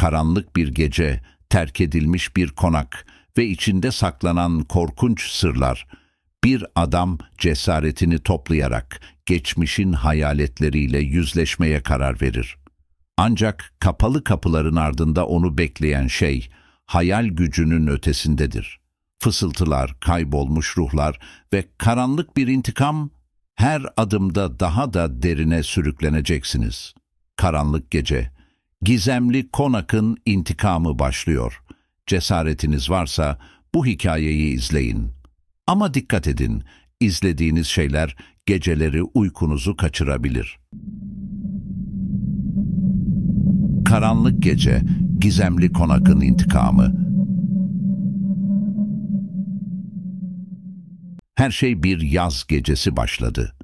karanlık bir gece, terk edilmiş bir konak ve içinde saklanan korkunç sırlar, bir adam cesaretini toplayarak geçmişin hayaletleriyle yüzleşmeye karar verir. Ancak kapalı kapıların ardında onu bekleyen şey, hayal gücünün ötesindedir. Fısıltılar, kaybolmuş ruhlar ve karanlık bir intikam, her adımda daha da derine sürükleneceksiniz. Karanlık gece, Gizemli Konak'ın intikamı başlıyor. Cesaretiniz varsa bu hikayeyi izleyin. Ama dikkat edin, izlediğiniz şeyler geceleri uykunuzu kaçırabilir. Karanlık Gece, Gizemli Konak'ın intikamı. Her şey bir yaz gecesi başladı.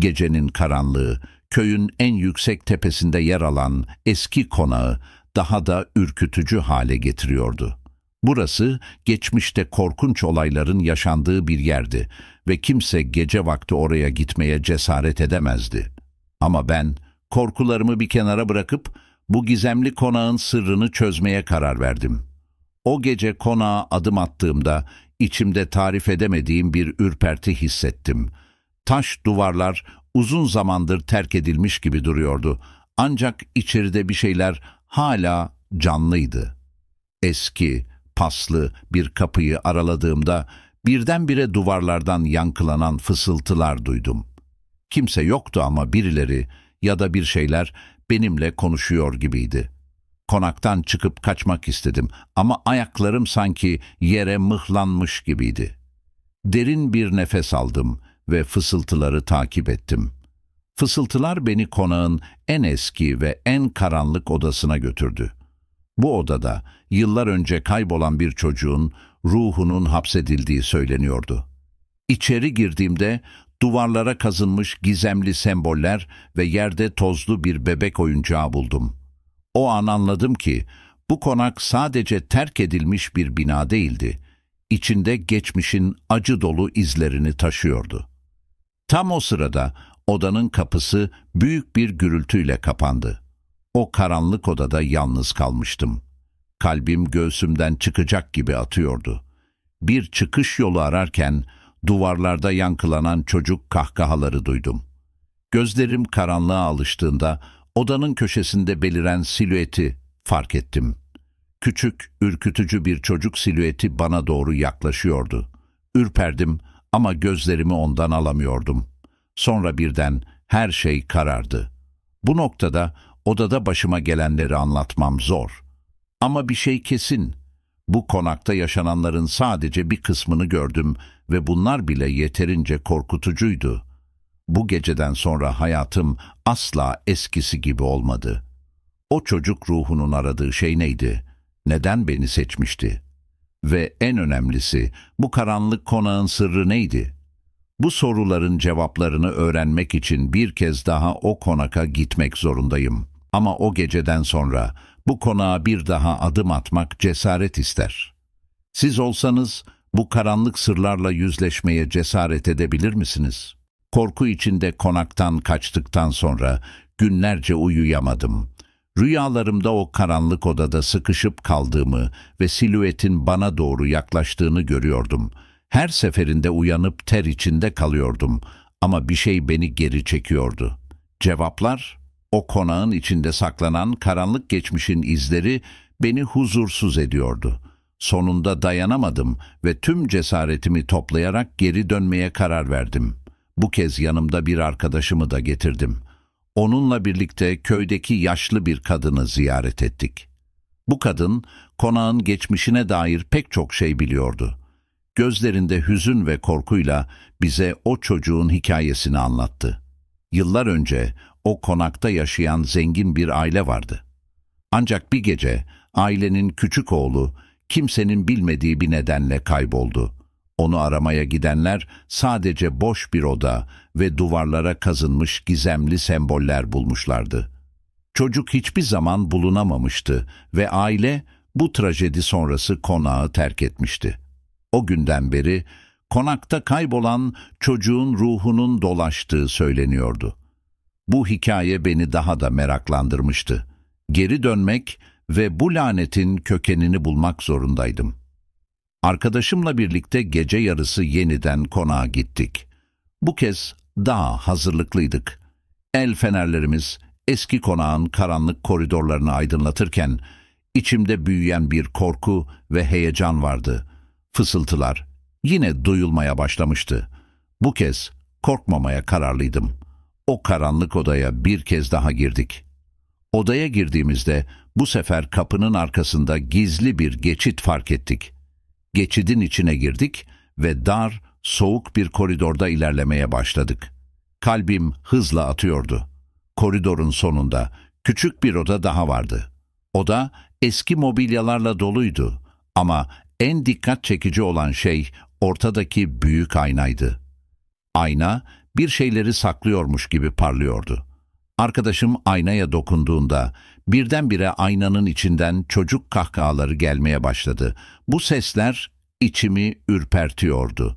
Gecenin karanlığı, köyün en yüksek tepesinde yer alan eski konağı daha da ürkütücü hale getiriyordu. Burası geçmişte korkunç olayların yaşandığı bir yerdi ve kimse gece vakti oraya gitmeye cesaret edemezdi. Ama ben korkularımı bir kenara bırakıp bu gizemli konağın sırrını çözmeye karar verdim. O gece konağa adım attığımda içimde tarif edemediğim bir ürperti hissettim. Taş duvarlar uzun zamandır terk edilmiş gibi duruyordu. Ancak içeride bir şeyler hala canlıydı. Eski, paslı bir kapıyı araladığımda birdenbire duvarlardan yankılanan fısıltılar duydum. Kimse yoktu ama birileri ya da bir şeyler benimle konuşuyor gibiydi. Konaktan çıkıp kaçmak istedim ama ayaklarım sanki yere mıhlanmış gibiydi. Derin bir nefes aldım.'' ve fısıltıları takip ettim. Fısıltılar beni konağın en eski ve en karanlık odasına götürdü. Bu odada yıllar önce kaybolan bir çocuğun ruhunun hapsedildiği söyleniyordu. İçeri girdiğimde duvarlara kazınmış gizemli semboller ve yerde tozlu bir bebek oyuncağı buldum. O an anladım ki bu konak sadece terk edilmiş bir bina değildi. İçinde geçmişin acı dolu izlerini taşıyordu.'' Tam o sırada odanın kapısı büyük bir gürültüyle kapandı. O karanlık odada yalnız kalmıştım. Kalbim göğsümden çıkacak gibi atıyordu. Bir çıkış yolu ararken duvarlarda yankılanan çocuk kahkahaları duydum. Gözlerim karanlığa alıştığında odanın köşesinde beliren silüeti fark ettim. Küçük, ürkütücü bir çocuk silüeti bana doğru yaklaşıyordu. Ürperdim, ama gözlerimi ondan alamıyordum. Sonra birden her şey karardı. Bu noktada odada başıma gelenleri anlatmam zor. Ama bir şey kesin. Bu konakta yaşananların sadece bir kısmını gördüm ve bunlar bile yeterince korkutucuydu. Bu geceden sonra hayatım asla eskisi gibi olmadı. O çocuk ruhunun aradığı şey neydi? Neden beni seçmişti?'' Ve en önemlisi bu karanlık konağın sırrı neydi? Bu soruların cevaplarını öğrenmek için bir kez daha o konaka gitmek zorundayım. Ama o geceden sonra bu konağa bir daha adım atmak cesaret ister. Siz olsanız bu karanlık sırlarla yüzleşmeye cesaret edebilir misiniz? Korku içinde konaktan kaçtıktan sonra günlerce uyuyamadım.'' Rüyalarımda o karanlık odada sıkışıp kaldığımı ve silüetin bana doğru yaklaştığını görüyordum. Her seferinde uyanıp ter içinde kalıyordum ama bir şey beni geri çekiyordu. Cevaplar, o konağın içinde saklanan karanlık geçmişin izleri beni huzursuz ediyordu. Sonunda dayanamadım ve tüm cesaretimi toplayarak geri dönmeye karar verdim. Bu kez yanımda bir arkadaşımı da getirdim.'' Onunla birlikte köydeki yaşlı bir kadını ziyaret ettik. Bu kadın konağın geçmişine dair pek çok şey biliyordu. Gözlerinde hüzün ve korkuyla bize o çocuğun hikayesini anlattı. Yıllar önce o konakta yaşayan zengin bir aile vardı. Ancak bir gece ailenin küçük oğlu kimsenin bilmediği bir nedenle kayboldu. Onu aramaya gidenler sadece boş bir oda ve duvarlara kazınmış gizemli semboller bulmuşlardı. Çocuk hiçbir zaman bulunamamıştı ve aile bu trajedi sonrası konağı terk etmişti. O günden beri konakta kaybolan çocuğun ruhunun dolaştığı söyleniyordu. Bu hikaye beni daha da meraklandırmıştı. Geri dönmek ve bu lanetin kökenini bulmak zorundaydım.'' Arkadaşımla birlikte gece yarısı yeniden konağa gittik. Bu kez daha hazırlıklıydık. El fenerlerimiz eski konağın karanlık koridorlarını aydınlatırken içimde büyüyen bir korku ve heyecan vardı. Fısıltılar yine duyulmaya başlamıştı. Bu kez korkmamaya kararlıydım. O karanlık odaya bir kez daha girdik. Odaya girdiğimizde bu sefer kapının arkasında gizli bir geçit fark ettik. Geçidin içine girdik ve dar, soğuk bir koridorda ilerlemeye başladık. Kalbim hızla atıyordu. Koridorun sonunda küçük bir oda daha vardı. Oda eski mobilyalarla doluydu ama en dikkat çekici olan şey ortadaki büyük aynaydı. Ayna bir şeyleri saklıyormuş gibi parlıyordu. Arkadaşım aynaya dokunduğunda birdenbire aynanın içinden çocuk kahkahaları gelmeye başladı. Bu sesler içimi ürpertiyordu.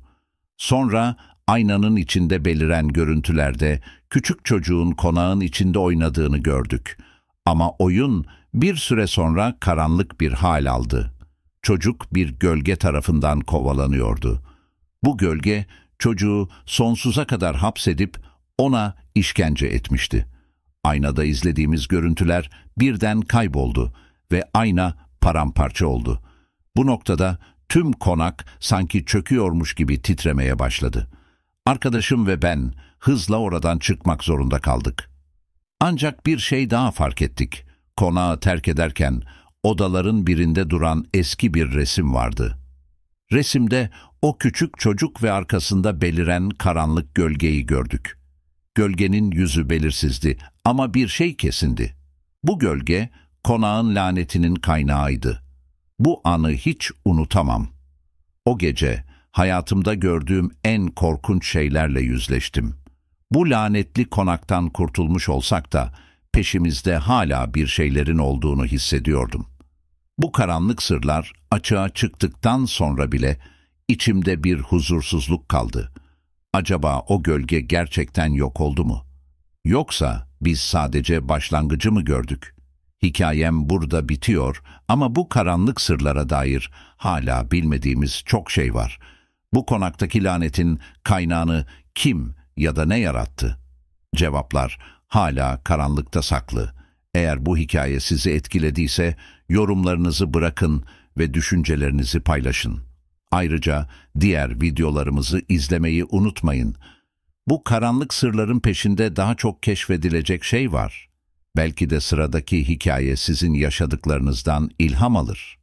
Sonra aynanın içinde beliren görüntülerde küçük çocuğun konağın içinde oynadığını gördük. Ama oyun bir süre sonra karanlık bir hal aldı. Çocuk bir gölge tarafından kovalanıyordu. Bu gölge çocuğu sonsuza kadar hapsedip ona işkence etmişti.'' Aynada izlediğimiz görüntüler birden kayboldu ve ayna paramparça oldu. Bu noktada tüm konak sanki çöküyormuş gibi titremeye başladı. Arkadaşım ve ben hızla oradan çıkmak zorunda kaldık. Ancak bir şey daha fark ettik. Konağı terk ederken odaların birinde duran eski bir resim vardı. Resimde o küçük çocuk ve arkasında beliren karanlık gölgeyi gördük. Gölgenin yüzü belirsizdi ama bir şey kesindi. Bu gölge konağın lanetinin kaynağıydı. Bu anı hiç unutamam. O gece hayatımda gördüğüm en korkunç şeylerle yüzleştim. Bu lanetli konaktan kurtulmuş olsak da peşimizde hala bir şeylerin olduğunu hissediyordum. Bu karanlık sırlar açığa çıktıktan sonra bile içimde bir huzursuzluk kaldı. Acaba o gölge gerçekten yok oldu mu? Yoksa biz sadece başlangıcı mı gördük? Hikayem burada bitiyor ama bu karanlık sırlara dair hala bilmediğimiz çok şey var. Bu konaktaki lanetin kaynağını kim ya da ne yarattı? Cevaplar hala karanlıkta saklı. Eğer bu hikaye sizi etkilediyse yorumlarınızı bırakın ve düşüncelerinizi paylaşın. Ayrıca diğer videolarımızı izlemeyi unutmayın. Bu karanlık sırların peşinde daha çok keşfedilecek şey var. Belki de sıradaki hikaye sizin yaşadıklarınızdan ilham alır.